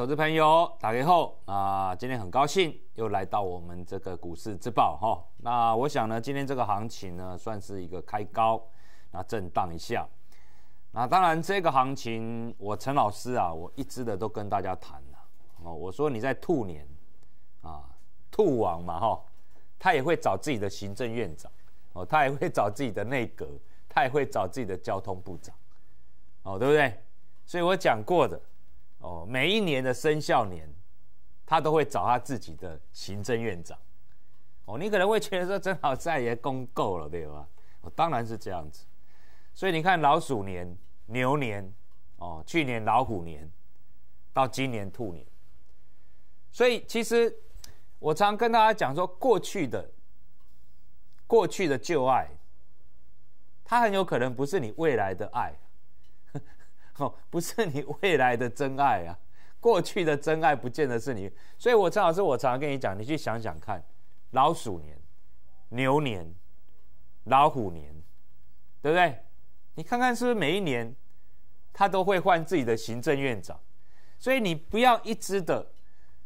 投资朋友，打开后啊，今天很高兴又来到我们这个股市之爆哈。那我想呢，今天这个行情呢，算是一个开高，那震荡一下。那当然，这个行情我陈老师啊，我一直的都跟大家谈了哦。我说你在兔年啊，兔王嘛哈，他也会找自己的行政院长哦，他也会找自己的内阁，他也会找自己的交通部长哦，对不对？所以我讲过的。哦，每一年的生肖年，他都会找他自己的行政院长。哦，你可能会觉得说，正好再也供够了对吧？哦，当然是这样子。所以你看，老鼠年、牛年，哦，去年老虎年，到今年兔年。所以其实我常跟大家讲说，过去的、过去的旧爱，它很有可能不是你未来的爱。不是你未来的真爱啊，过去的真爱不见得是你，所以我陈老师我常常跟你讲，你去想想看，老鼠年、牛年、老虎年，对不对？你看看是不是每一年，他都会换自己的行政院长，所以你不要一直的，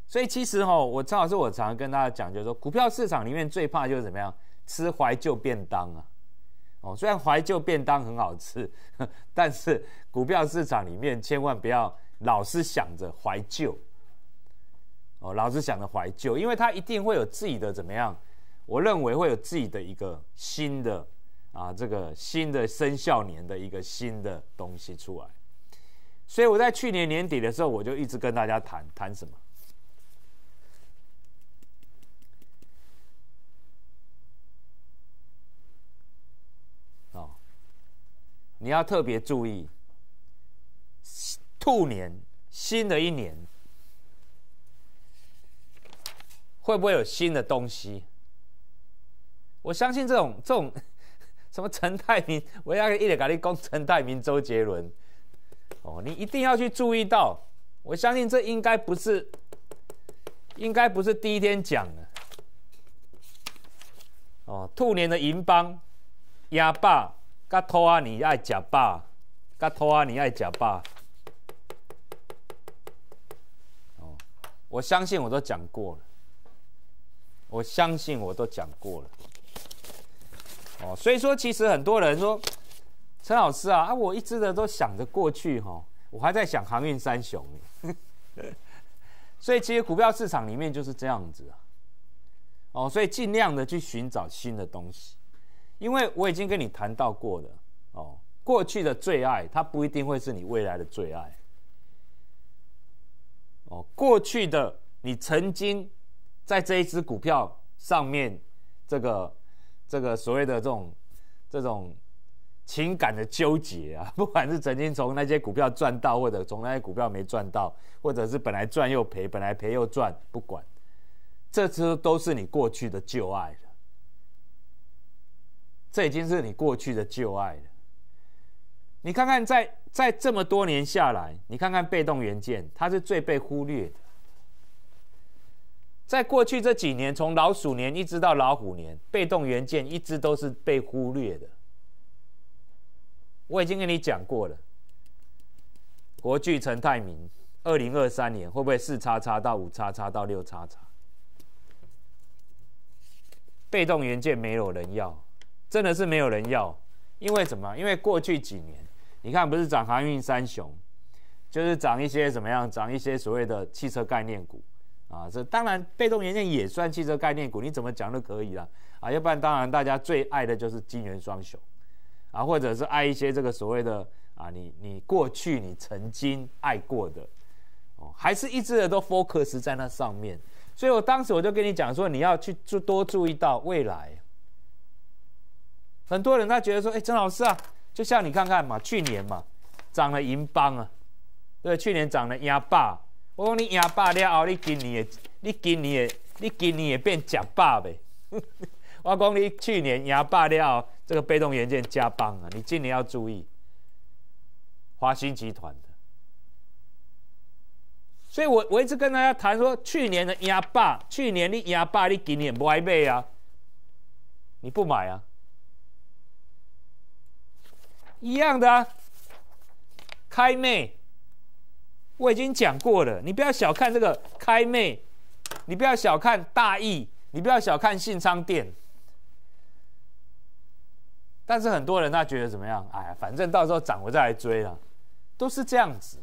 所以其实哈，我陈老师我常常跟大家讲，就是说股票市场里面最怕就是怎么样，吃怀旧便当啊。哦，虽然怀旧便当很好吃，但是股票市场里面千万不要老是想着怀旧。哦，老是想着怀旧，因为它一定会有自己的怎么样？我认为会有自己的一个新的啊，这个新的生肖年的一个新的东西出来。所以我在去年年底的时候，我就一直跟大家谈谈什么？你要特别注意，兔年新的一年会不会有新的东西？我相信这种这种 什么陈泰明，我要一伊给你利陈泰明、周杰伦哦，你一定要去注意到。我相信这应该不是应该不是第一天讲的哦，兔年的银帮鸭霸。噶拖啊！你爱假吧？噶拖啊！你爱假吧？哦，我相信我都讲过了。我相信我都讲过了。哦，所以说其实很多人说陈老师啊，啊我一直的都想着过去哈，我还在想航运三雄呢。所以其实股票市场里面就是这样子啊。哦，所以尽量的去寻找新的东西。因为我已经跟你谈到过的哦，过去的最爱，它不一定会是你未来的最爱。哦，过去的你曾经在这一只股票上面，这个这个所谓的这种这种情感的纠结啊，不管是曾经从那些股票赚到，或者从那些股票没赚到，或者是本来赚又赔，本来赔又赚，不管，这只都是你过去的旧爱。这已经是你过去的旧爱了。你看看，在在这么多年下来，你看看被动元件，它是最被忽略的。在过去这几年，从老鼠年一直到老虎年，被动元件一直都是被忽略的。我已经跟你讲过了，国巨陈泰明，二零二三年会不会四叉叉到五叉叉到六叉叉？被动元件没有人要。真的是没有人要，因为什么？因为过去几年，你看不是涨航运三雄，就是涨一些怎么样？涨一些所谓的汽车概念股啊，这当然被动元件也算汽车概念股，你怎么讲都可以啦。啊。要不然，当然大家最爱的就是金元双雄啊，或者是爱一些这个所谓的啊，你你过去你曾经爱过的哦，还是一直的都 focus 在那上面。所以我当时我就跟你讲说，你要去注多注意到未来。很多人他觉得说，哎，曾老师啊，就像你看看嘛，去年嘛，涨了银邦啊，对，去年涨了鸭霸。我讲你鸭霸了哦，你今年，你今年，你今年也变假霸呗。我讲你去年鸭霸了这个被动元件加邦啊，你今年要注意。华兴集团的。所以我我一直跟大家谈说，去年的鸭霸，去年你鸭霸，你今年买没啊？你不买啊？一样的啊，开妹，我已经讲过了，你不要小看这个开妹，你不要小看大义，你不要小看信昌店，但是很多人他觉得怎么样？哎呀，反正到时候涨我再来追了，都是这样子。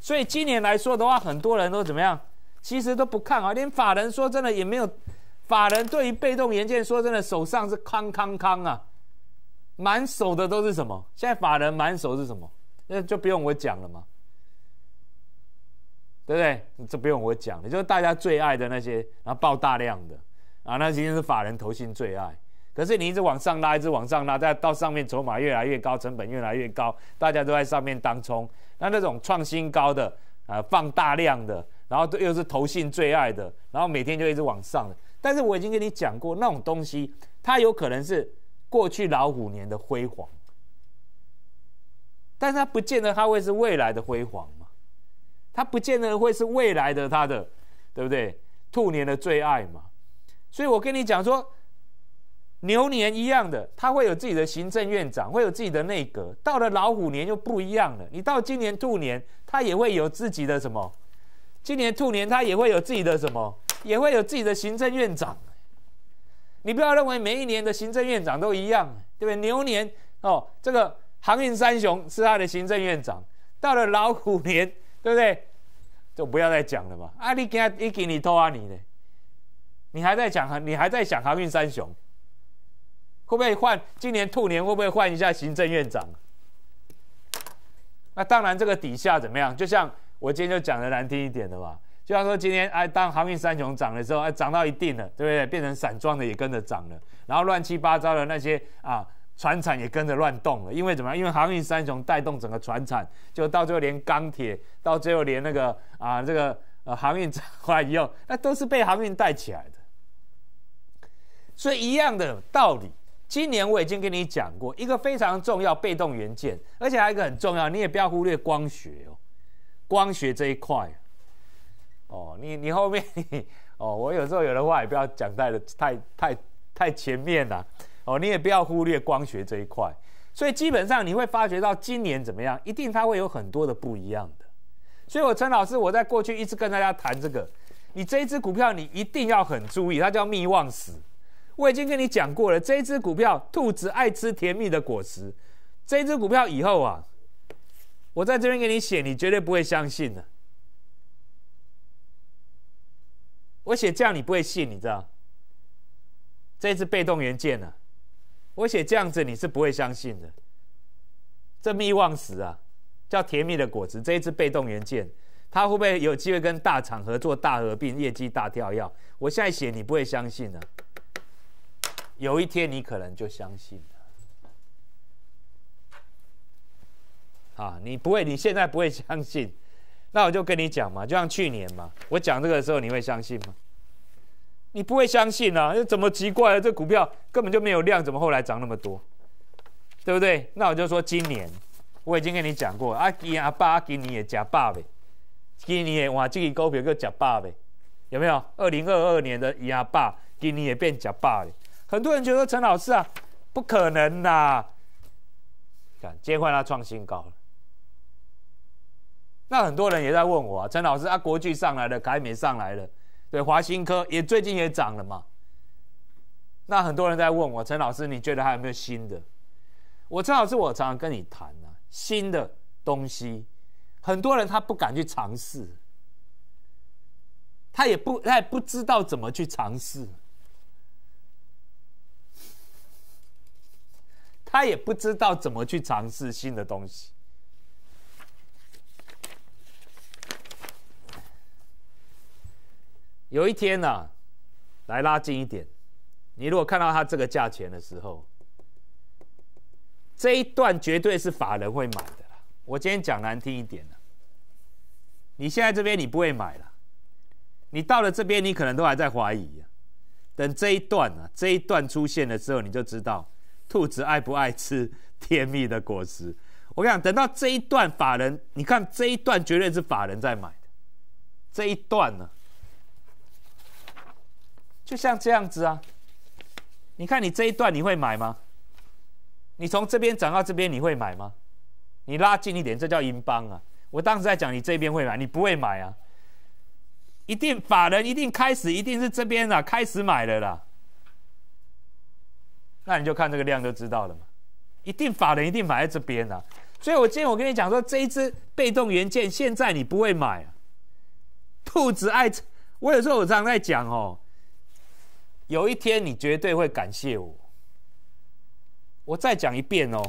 所以今年来说的话，很多人都怎么样？其实都不看啊，连法人说真的也没有，法人对于被动元件说真的手上是康康康啊。满手的都是什么？现在法人满手是什么？那就不用我讲了嘛，对不对？这不用我讲，了，就是大家最爱的那些，然后爆大量的啊，那今天是法人投信最爱。可是你一直往上拉，一直往上拉，再到上面筹码越来越高，成本越来越高，大家都在上面当冲。那那种创新高的啊，放大量的，然后又是投信最爱的，然后每天就一直往上但是我已经跟你讲过，那种东西它有可能是。过去老虎年的辉煌，但它不见得它会是未来的辉煌嘛？它不见得会是未来的它的，对不对？兔年的最爱嘛？所以我跟你讲说，牛年一样的，它会有自己的行政院长，会有自己的内阁。到了老虎年就不一样了。你到今年兔年，它也会有自己的什么？今年兔年，它也会有自己的什么？也会有自己的行政院长。你不要认为每一年的行政院长都一样，对不对？牛年哦，这个航运三雄是他的行政院长。到了老虎年，对不对？就不要再讲了嘛。啊，你给他，一给你拖啊你呢？你还在讲啊？你还在想航运三雄会不会换？今年兔年会不会换一下行政院长？那当然，这个底下怎么样？就像我今天就讲的难听一点的嘛。就像说今天哎，当航运三雄涨的时候，哎，涨到一定了，对不对？变成散装的也跟着涨了，然后乱七八糟的那些啊，船厂也跟着乱动了。因为怎么样？因为航运三雄带动整个船厂，就到最后连钢铁，到最后连那个啊，这个呃航运产业一后，那都是被航运带起来的。所以一样的道理，今年我已经跟你讲过一个非常重要被动元件，而且还有一个很重要，你也不要忽略光学哦，光学这一块。哦，你你后面，哦，我有时候有的话也不要讲太的太太太前面了，哦，你也不要忽略光学这一块，所以基本上你会发觉到今年怎么样，一定它会有很多的不一样的，所以我陈老师我在过去一直跟大家谈这个，你这一只股票你一定要很注意，它叫蜜望史，我已经跟你讲过了，这一只股票兔子爱吃甜蜜的果实，这一只股票以后啊，我在这边给你写，你绝对不会相信的。我写这样你不会信，你知道？这一次被动元件呢，我写这样子你是不会相信的。这蜜望石啊，叫甜蜜的果子，这一次被动元件，它会不会有机会跟大厂合作、大合并、业绩大跳耀？我现在写你不会相信呢，有一天你可能就相信了。啊，你不会，你现在不会相信。那我就跟你讲嘛，就像去年嘛，我讲这个的时候，你会相信吗？你不会相信啊，怎么奇怪了？这股票根本就没有量，怎么后来涨那么多？对不对？那我就说今年，我已经跟你讲过，阿吉阿爸，阿吉你也假爸呗，今年也哇，今年股票又假爸呗，有没有？二零二二年的阿爸，今年也变假爸嘞。很多人觉得陈老师啊，不可能呐，看今天他创新高了。那很多人也在问我啊，陈老师，啊，国巨上来了，凯美上来了，对，华新科也最近也涨了嘛。那很多人在问我，陈老师，你觉得还有没有新的？我陈老师，我常常跟你谈啊，新的东西，很多人他不敢去尝试，他也不他也不知道怎么去尝试，他也不知道怎么去尝试新的东西。有一天啊，来拉近一点，你如果看到它这个价钱的时候，这一段绝对是法人会买的啦。我今天讲难听一点呢，你现在这边你不会买了，你到了这边你可能都还在怀疑啊。等这一段啊，这一段出现的时候，你就知道兔子爱不爱吃 甜蜜的果实。我跟你讲，等到这一段法人，你看这一段绝对是法人在买的，这一段呢。就像这样子啊，你看你这一段你会买吗？你从这边涨到这边你会买吗？你拉近一点，这叫英镑啊！我当时在讲你这边会买，你不会买啊！一定法人一定开始一定是这边啊，开始买了啦。那你就看这个量就知道了嘛，一定法人一定买在这边啊。所以，我今天我跟你讲说，这一只被动元件现在你不会买。兔子爱，我有时候我常在讲哦。有一天你绝对会感谢我。我再讲一遍哦，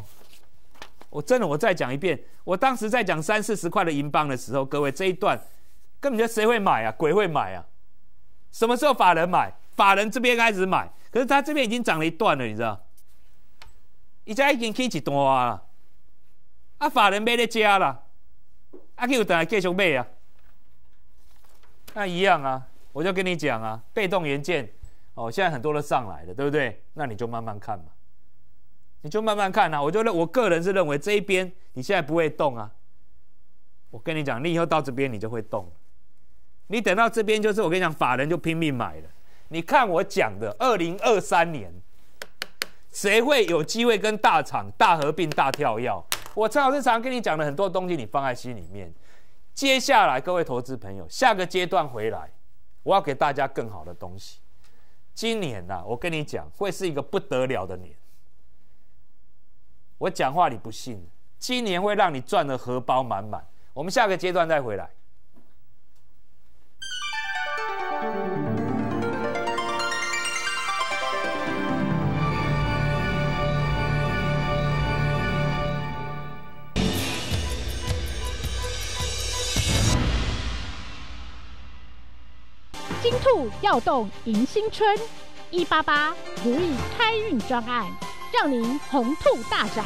我真的我再讲一遍。我当时在讲三四十块的英镑的时候，各位这一段根本就谁会买啊？鬼会买啊？什么时候法人买？法人这边开始买，可是他这边已经涨了一段了，你知道？一家已经去一段了，啊，法人买在加了，啊，就等下继续买啊。那一样啊，我就跟你讲啊，被动元件。哦，现在很多都上来了，对不对？那你就慢慢看嘛，你就慢慢看呐。我觉得我个人是认为这一边你现在不会动啊。我跟你讲，你以后到这边你就会动。你等到这边就是我跟你讲，法人就拼命买了。你看我讲的二零二三年，谁会有机会跟大厂大合并、大跳跃？我陈老师常跟你讲的很多东西，你放在心里面。接下来，各位投资朋友，下个阶段回来，我要给大家更好的东西。今年呐，我跟你讲，会是一个不得了的年。我讲话你不信，今年会让你赚的荷包满满。我们下个阶段再回来。金兔要动迎新春，一八八如意开运专案，让您红兔大展，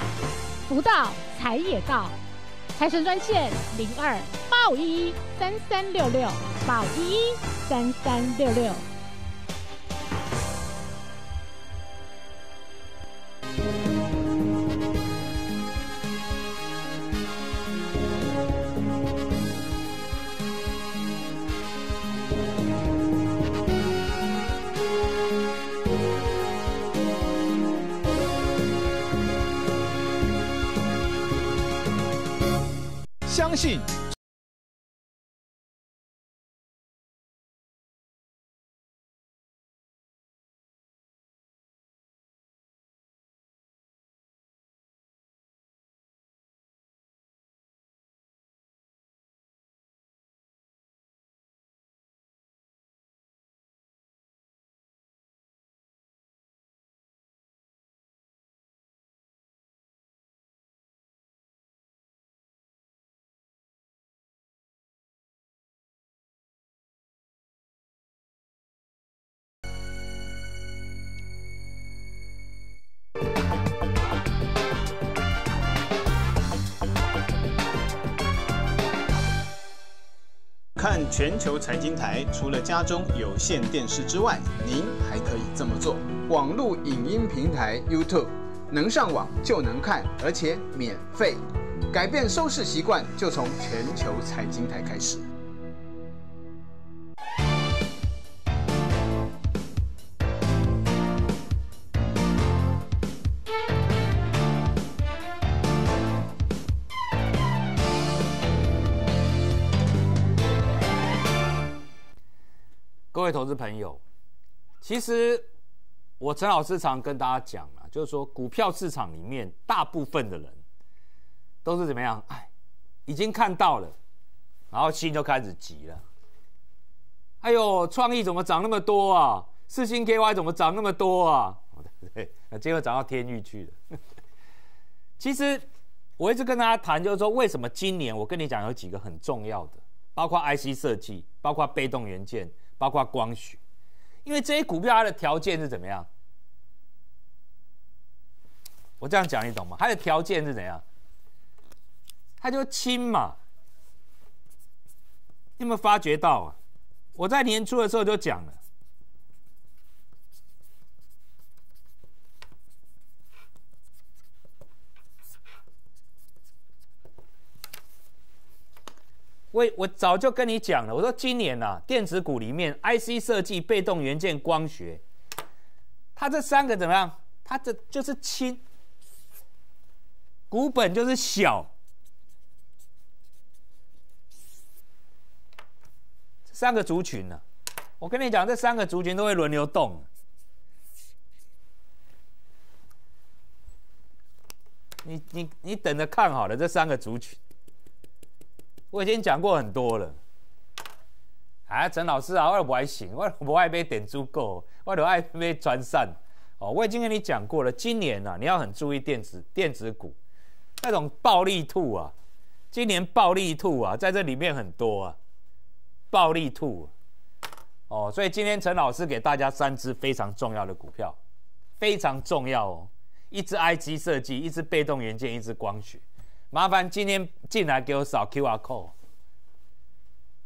福到财也到，财神专线零二八五一一三三六六，八五一一三三六六。信。全球财经台除了家中有线电视之外，您还可以这么做：网络影音平台 YouTube，能上网就能看，而且免费。改变收视习惯，就从全球财经台开始。投资朋友，其实我陈老师常跟大家讲啊，就是说股票市场里面大部分的人都是怎么样？哎，已经看到了，然后心就开始急了。哎呦，创意怎么涨那么多啊？四星 KY 怎么涨那么多啊？好 的，那结果涨到天域去了。其实我一直跟大家谈，就是说为什么今年我跟你讲有几个很重要的，包括 IC 设计，包括被动元件。包括光绪，因为这些股票它的条件是怎么样？我这样讲你懂吗？它的条件是怎样？它就轻嘛，你有没有发觉到啊？我在年初的时候就讲了。我我早就跟你讲了，我说今年呐，电子股里面 IC 设计、被动元件、光学，它这三个怎么样？它这就是轻，股本就是小，三个族群呢，我跟你讲，这三个族群都会轮流动，你你你等着看好了，这三个族群。我已经讲过很多了，啊，陈老师啊，我不爱行，我不爱被点猪狗，我都爱被专散哦，我已经跟你讲过了，今年啊，你要很注意电子电子股，那种暴力兔啊，今年暴力兔啊，在这里面很多啊，暴力兔，哦，所以今天陈老师给大家三只非常重要的股票，非常重要哦，一只 IG 设计，一只被动元件，一只光学。麻烦今天进来给我扫 Q R code。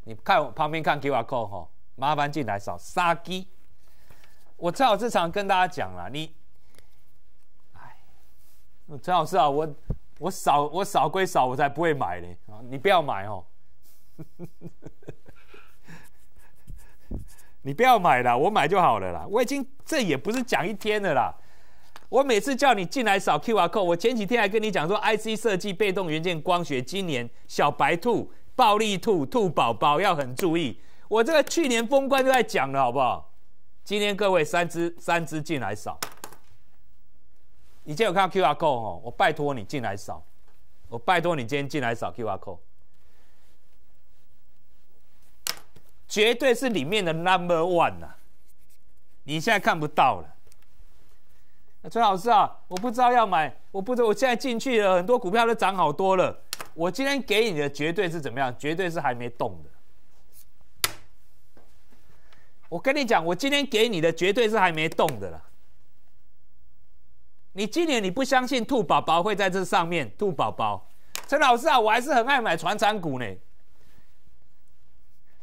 你看我旁边看 Q R code 哈，麻烦进来扫杀鸡。我最好正常跟大家讲啦，你，哎，陈老师啊，我我扫我扫归扫，我才不会买呢。你不要买哦，你不要买了，我买就好了啦。我已经这也不是讲一天的啦。我每次叫你进来扫 QR code，我前几天还跟你讲说，IC 设计被动元件光学，今年小白兔、暴力兔、兔宝宝要很注意。我这个去年封关就在讲了，好不好？今天各位三只三只进来扫，你前有看到 QR code 哦？我拜托你进来扫，我拜托你今天进来扫 QR code，绝对是里面的 number one 呐。你现在看不到了。陈老师啊，我不知道要买，我不知道我现在进去了，很多股票都涨好多了。我今天给你的绝对是怎么样？绝对是还没动的。我跟你讲，我今天给你的绝对是还没动的了。你今年你不相信兔宝宝会在这上面？兔宝宝，陈老师啊，我还是很爱买传承股呢。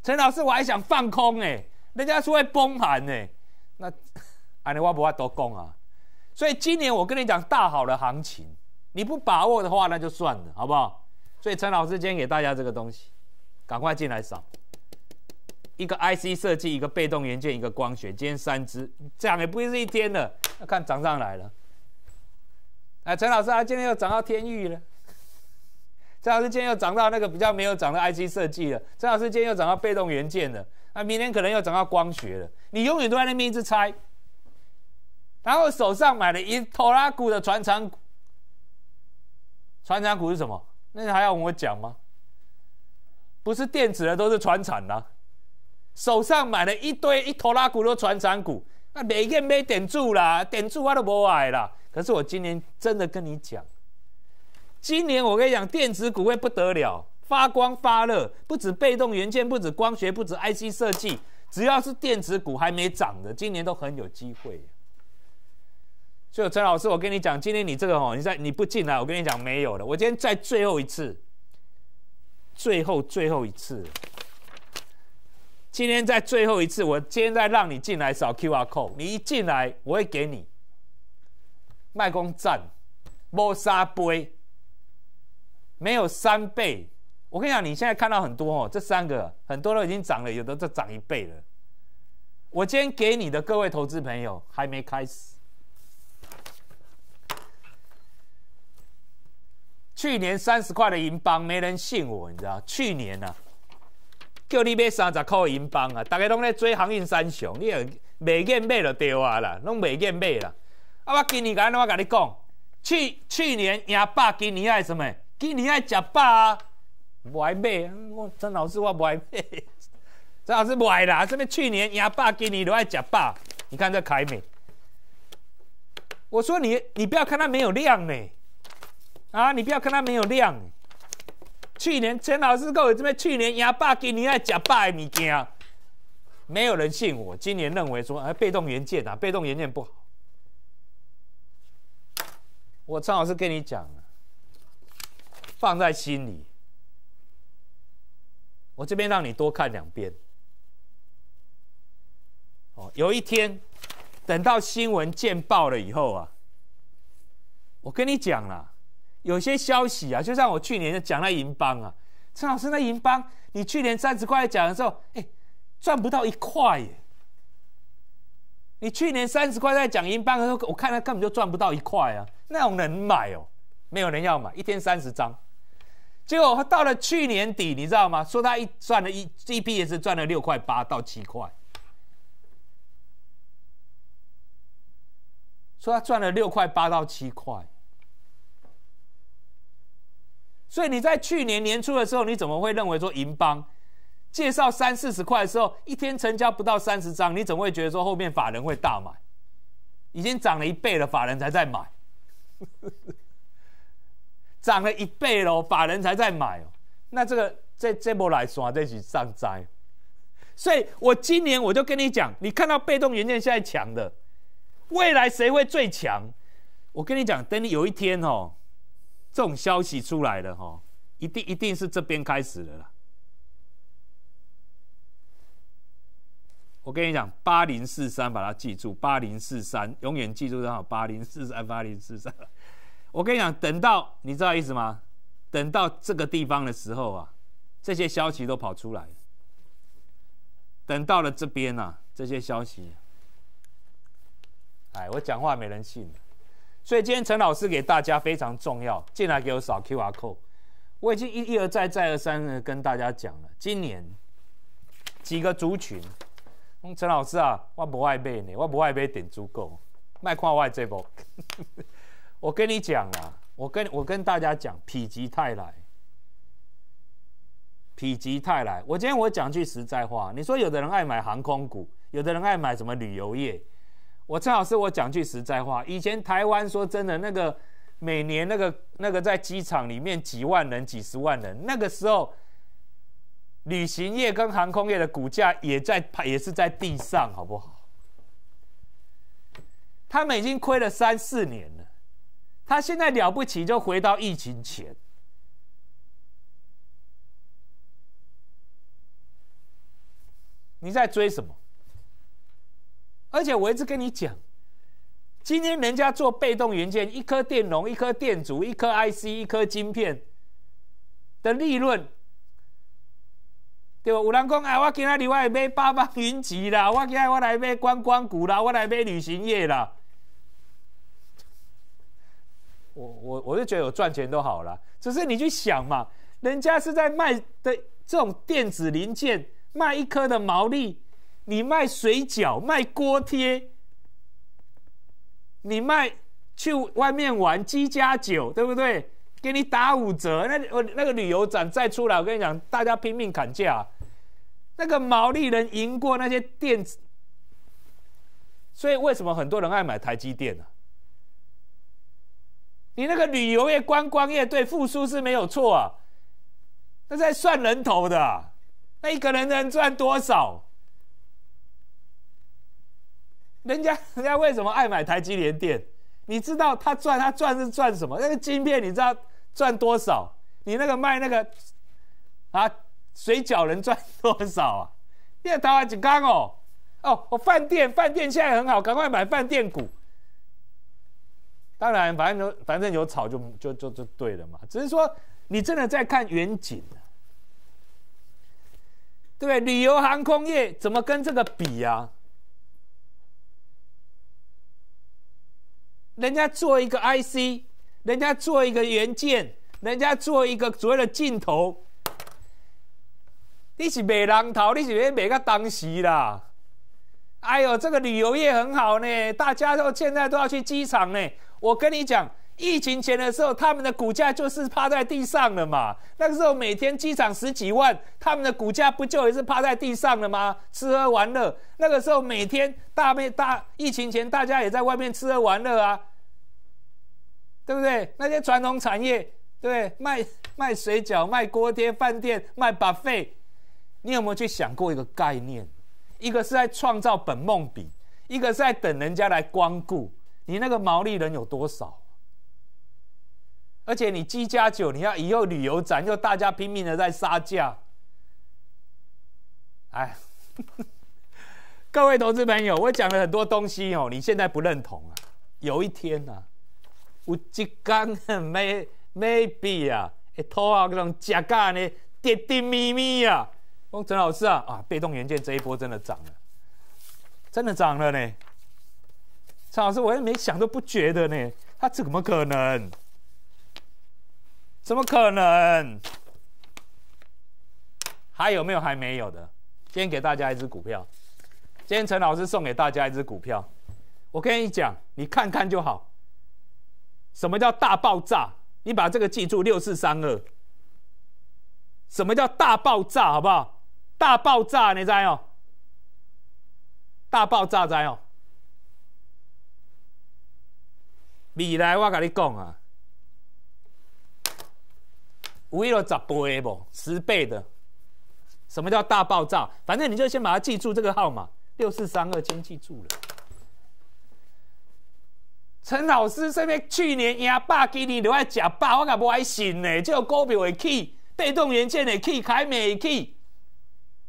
陈老师，我还想放空哎，人家说会崩盘呢。那，安尼我不法多讲啊。所以今年我跟你讲，大好的行情，你不把握的话，那就算了，好不好？所以陈老师今天给大家这个东西，赶快进来扫。一个 IC 设计，一个被动元件，一个光学，今天三只，样也不一定是一天了。要看涨上来了。哎，陈老师啊，今天又涨到天域了。陈老师今天又涨到那个比较没有涨的 IC 设计了。陈老师今天又涨到被动元件了，那明天可能又涨到光学了。你永远都在那边一直猜。然后手上买了一头拉股的传产股，传产股是什么？那还要我讲吗？不是电子的都是传产啦。手上买了一堆一头拉股都传产股，那每个没点住啦？点住我都不爱啦。可是我今年真的跟你讲，今年我跟你讲，电子股会不得了，发光发热，不止被动元件，不止光学，不止 IC 设计，只要是电子股还没涨的，今年都很有机会。就陈老师，我跟你讲，今天你这个吼，你在你不进来，我跟你讲没有了。我今天再最后一次，最后最后一次，今天再最后一次，我今天再让你进来扫 Q R code。你一进来，我会给你卖公站、摸沙杯，没有三倍。我跟你讲，你现在看到很多哦，这三个很多都已经涨了，有的都涨一倍了。我今天给你的各位投资朋友还没开始。去年三十块的银邦没人信我，你知道？去年呐，叫你买三十块的银邦啊，大家拢在追航运三雄，你也未见买就对啊啦，拢未见买啦。啊，我今年讲，我跟你讲，去去年赢百，今年爱什么？今年爱吃百，不爱买。我张老师，我不爱买。张 老师不爱啦。这边去年赢百，今年都爱吃百。你看这凯美，我说你，你不要看它没有量呢。啊！你不要看它没有量。去年陈老师跟我这边，去年牙爸给你在讲的米件，没有人信我。今年认为说，哎，被动元件啊，被动元件不好。我陈老师跟你讲放在心里。我这边让你多看两遍。哦，有一天，等到新闻见报了以后啊，我跟你讲了。有些消息啊，就像我去年讲那银邦啊，陈老师那银邦，你去年三十块讲的时候，哎，赚不到一块耶。你去年三十块在讲银邦的时候，我看他根本就赚不到一块啊，那种人买哦，没有人要买，一天三十张，结果他到了去年底，你知道吗？说他一赚了一 G P S 赚了六块八到七块，说他赚了六块八到七块。所以你在去年年初的时候，你怎么会认为说银邦介绍三四十块的时候，一天成交不到三十张？你怎么会觉得说后面法人会大买？已经涨了一倍了，法人才在买，涨了一倍喽，法人才在买哦。那这个这这波来刷，这是上灾。所以我今年我就跟你讲，你看到被动元件现在强的，未来谁会最强？我跟你讲，等你有一天哦。这种消息出来了哈，一定一定是这边开始的啦。我跟你讲，八零四三，把它记住，八零四三，永远记住，正好八零四三，八零四三。我跟你讲，等到你知道意思吗？等到这个地方的时候啊，这些消息都跑出来。等到了这边呢，这些消息，哎，我讲话没人信。所以今天陈老师给大家非常重要，进来给我扫 Q R code。我已经一一而再再而三的跟大家讲了，今年几个族群。陈老师啊，我不爱买你，我不爱买点足够，卖看我爱最 我跟你讲啊，我跟我跟大家讲，否极泰来，否极泰来。我今天我讲句实在话，你说有的人爱买航空股，有的人爱买什么旅游业。我正好是我讲句实在话，以前台湾说真的，那个每年那个那个在机场里面几万人、几十万人，那个时候，旅行业跟航空业的股价也在，也是在地上，好不好？他们已经亏了三四年了，他现在了不起就回到疫情前，你在追什么？而且我一直跟你讲，今天人家做被动元件，一颗电容、一颗电阻、一颗 IC、一颗晶片的利润，对吧？有人讲啊，我今天另外买八方云集啦，我今天我来买观光股啦，我来买旅行业啦。我我我就觉得我赚钱都好了，只是你去想嘛，人家是在卖的这种电子零件，卖一颗的毛利。你卖水饺，卖锅贴，你卖去外面玩鸡加酒，对不对？给你打五折，那我那个旅游展再出来，我跟你讲，大家拼命砍价，那个毛利人赢过那些子。所以为什么很多人爱买台积电呢？你那个旅游业、观光业对复苏是没有错啊，那在算人头的，那一个人能赚多少？人家 人家为什么爱买台积电？你知道他赚他赚是赚什么？那个晶片你知道赚多少？你那个卖那个啊，水饺能赚 多少啊？因在台湾景康哦哦我饭店饭店现在很好，赶快买饭店股。当然，反正反正有炒就就就就对了嘛。只是说你真的在看远景，对不对？旅游航空业怎么跟这个比啊？人家做一个 IC，人家做一个元件，人家做一个所谓的镜头，你是美狼头，你是别每个当时啦。哎呦，这个旅游业很好呢，大家都现在都要去机场呢。我跟你讲，疫情前的时候，他们的股价就是趴在地上了嘛。那个时候每天机场十几万，他们的股价不就也是趴在地上了吗？吃喝玩乐，那个时候每天大面大疫情前，大家也在外面吃喝玩乐啊。对不对？那些传统产业，对，卖卖水饺、卖锅贴、饭店、卖 buffet，你有没有去想过一个概念？一个是在创造本梦比，一个是在等人家来光顾。你那个毛利人有多少？而且你鸡加酒，你要以后旅游展又大家拼命的在杀价。哎，各位投资朋友，我讲了很多东西哦，你现在不认同啊？有一天呢？有一天很 may maybe 啊，一啊，各种呢，跌跌咪咪啊。我陈老师啊啊，被动元件这一波真的涨了，真的涨了呢。陈老师，我也没想，都不觉得呢，他怎么可能？怎么可能？还有没有还没有的？今天给大家一只股票，今天陈老师送给大家一只股票。我跟你讲，你看看就好。什么叫大爆炸？你把这个记住，六四三二。什么叫大爆炸？好不好？大爆炸，你在哦？大爆炸在哦？未来我跟你讲啊 w i 十倍的。什么叫大爆炸？反正你就先把它记住这个号码，六四三二，先记住了。陈老师这边去年赢百几年都爱吃爆，我敢无爱信呢。这个股票会起，被动元件会起，凯美起，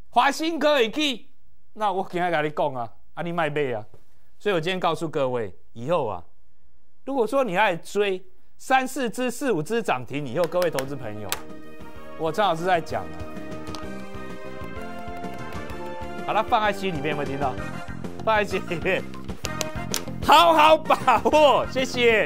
华新可会起。那我赶快跟你讲啊，啊你卖贝啊！所以我今天告诉各位，以后啊，如果说你爱追三四只、四五只涨停，以后各位投资朋友，我陈老师在讲啊，把它放在心里面，有没有听到？放在心里面。好好把握，谢谢。